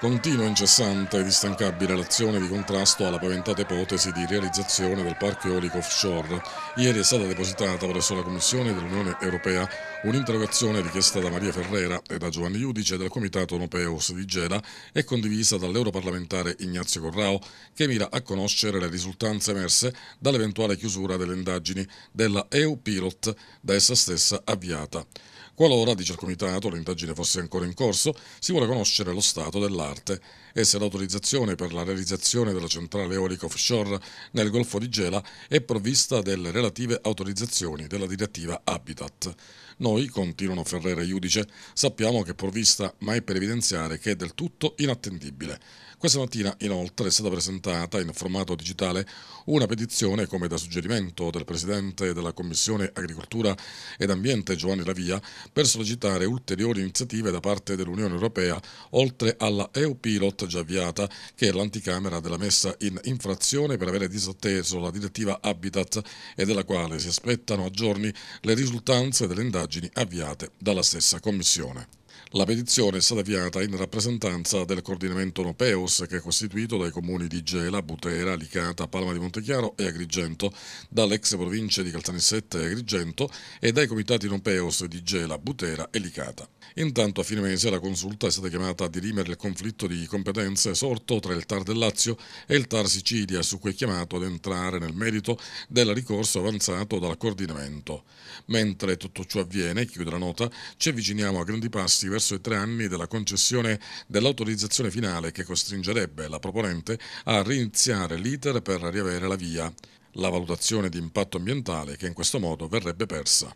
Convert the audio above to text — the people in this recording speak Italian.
Continua, incessante ed instancabile l'azione di contrasto alla paventata ipotesi di realizzazione del parco eolico offshore. Ieri è stata depositata presso la Commissione dell'Unione Europea un'interrogazione richiesta da Maria Ferrera e da Giovanni Iudice del Comitato Nopeus di Gela e condivisa dall'europarlamentare Ignazio Corrao che mira a conoscere le risultanze emerse dall'eventuale chiusura delle indagini della EU Pilot da essa stessa avviata. Qualora, dice il Comitato, l'indagine fosse ancora in corso, si vuole conoscere lo stato dell'arte e se l'autorizzazione per la realizzazione della centrale eolica offshore nel Golfo di Gela è provvista delle relative autorizzazioni della direttiva Habitat. Noi, continuano Ferrera e Iudice, sappiamo che è provvista, ma è per evidenziare che è del tutto inattendibile. Questa mattina, inoltre, è stata presentata in formato digitale una petizione, come da suggerimento del Presidente della Commissione Agricoltura ed Ambiente Giovanni Lavia, per sollecitare ulteriori iniziative da parte dell'Unione Europea, oltre alla EU Pilot già avviata, che è l'anticamera della messa in infrazione per avere disatteso la direttiva Habitat e della quale si aspettano a giorni le risultanze delle indagini avviate dalla stessa Commissione. La petizione è stata avviata in rappresentanza del coordinamento Nopeus che è costituito dai comuni di Gela, Butera, Licata, Palma di Montechiaro e Agrigento, dall'ex provincia di Caltanissette e Agrigento e dai comitati Nopeus di Gela, Butera e Licata. Intanto a fine mese la consulta è stata chiamata a dirimere il conflitto di competenze sorto tra il TAR del Lazio e il TAR Sicilia su cui è chiamato ad entrare nel merito del ricorso avanzato dal coordinamento. Mentre tutto ciò avviene, chiude la nota, ci avviciniamo a grandi passi verso i tre anni della concessione dell'autorizzazione finale che costringerebbe la proponente a riniziare l'iter per riavere la via, la valutazione di impatto ambientale che in questo modo verrebbe persa.